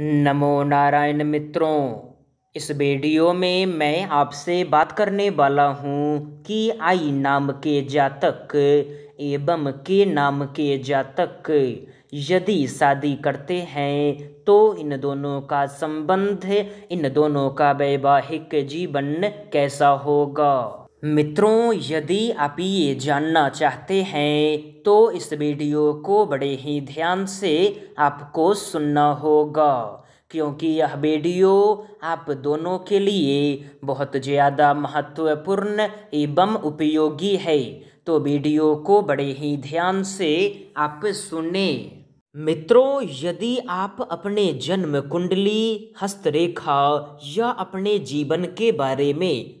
नमो नारायण मित्रों इस वीडियो में मैं आपसे बात करने वाला हूँ कि आई नाम के जातक एवं के नाम के जातक यदि शादी करते हैं तो इन दोनों का संबंध इन दोनों का वैवाहिक जीवन कैसा होगा मित्रों यदि आप ये जानना चाहते हैं तो इस वीडियो को बड़े ही ध्यान से आपको सुनना होगा क्योंकि यह वीडियो आप दोनों के लिए बहुत ज़्यादा महत्वपूर्ण एवं उपयोगी है तो वीडियो को बड़े ही ध्यान से आप सुने मित्रों यदि आप अपने जन्म कुंडली हस्तरेखा या अपने जीवन के बारे में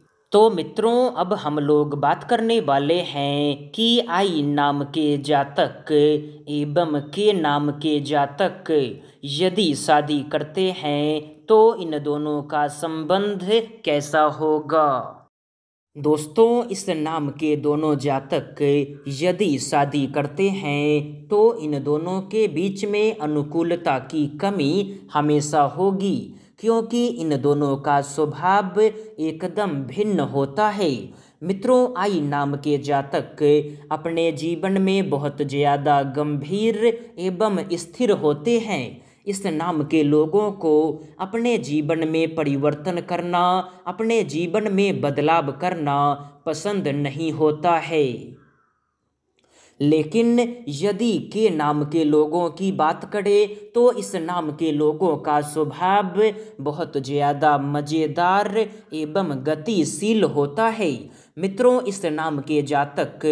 तो मित्रों अब हम लोग बात करने वाले हैं कि आई नाम के जातक एवं के नाम के जातक यदि शादी करते हैं तो इन दोनों का संबंध कैसा होगा दोस्तों इस नाम के दोनों जातक यदि शादी करते हैं तो इन दोनों के बीच में अनुकूलता की कमी हमेशा होगी क्योंकि इन दोनों का स्वभाव एकदम भिन्न होता है मित्रों आई नाम के जातक अपने जीवन में बहुत ज़्यादा गंभीर एवं स्थिर होते हैं इस नाम के लोगों को अपने जीवन में परिवर्तन करना अपने जीवन में बदलाव करना पसंद नहीं होता है लेकिन यदि के नाम के लोगों की बात करें तो इस नाम के लोगों का स्वभाव बहुत ज़्यादा मज़ेदार एवं गतिशील होता है मित्रों इस नाम के जातक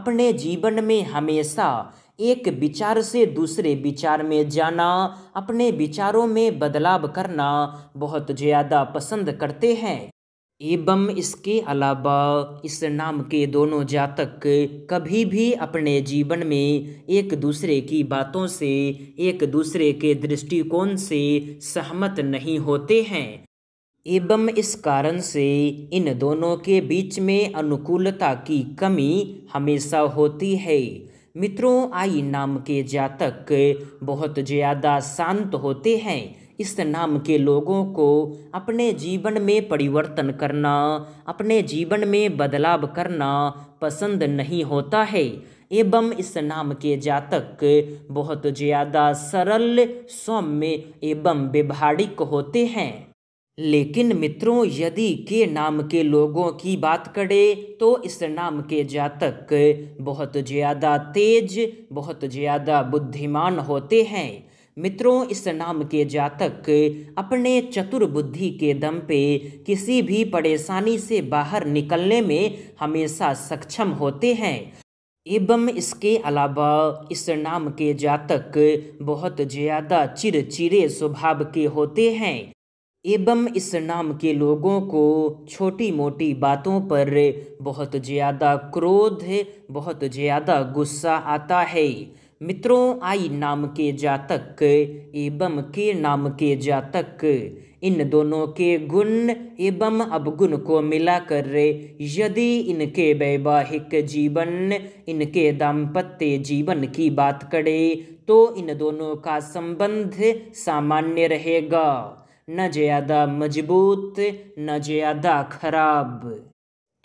अपने जीवन में हमेशा एक विचार से दूसरे विचार में जाना अपने विचारों में बदलाव करना बहुत ज़्यादा पसंद करते हैं एवं इसके अलावा इस नाम के दोनों जातक कभी भी अपने जीवन में एक दूसरे की बातों से एक दूसरे के दृष्टिकोण से सहमत नहीं होते हैं एवं इस कारण से इन दोनों के बीच में अनुकूलता की कमी हमेशा होती है मित्रों आई नाम के जातक बहुत ज़्यादा शांत होते हैं इस नाम के लोगों को अपने जीवन में परिवर्तन करना अपने जीवन में बदलाव करना पसंद नहीं होता है एवं इस नाम के जातक बहुत ज़्यादा सरल सौम्य एवं व्यवहारिक होते हैं लेकिन मित्रों यदि के नाम के लोगों की बात करें तो इस नाम के जातक बहुत ज़्यादा तेज बहुत ज़्यादा बुद्धिमान होते हैं मित्रों इस नाम के जातक अपने चतुर बुद्धि के दम पे किसी भी परेशानी से बाहर निकलने में हमेशा सक्षम होते हैं एवं इसके अलावा इस नाम के जातक बहुत ज़्यादा चिरचिरे स्वभाव के होते हैं एवं इस नाम के लोगों को छोटी मोटी बातों पर बहुत ज़्यादा क्रोध बहुत ज़्यादा गुस्सा आता है मित्रों आई नाम के जातक एवं के नाम के जातक इन दोनों के गुण एवं अवगुण को मिलाकर यदि इनके वैवाहिक जीवन इनके दाम्पत्य जीवन की बात करे तो इन दोनों का संबंध सामान्य रहेगा न ज़्यादा मजबूत न ज़्यादा खराब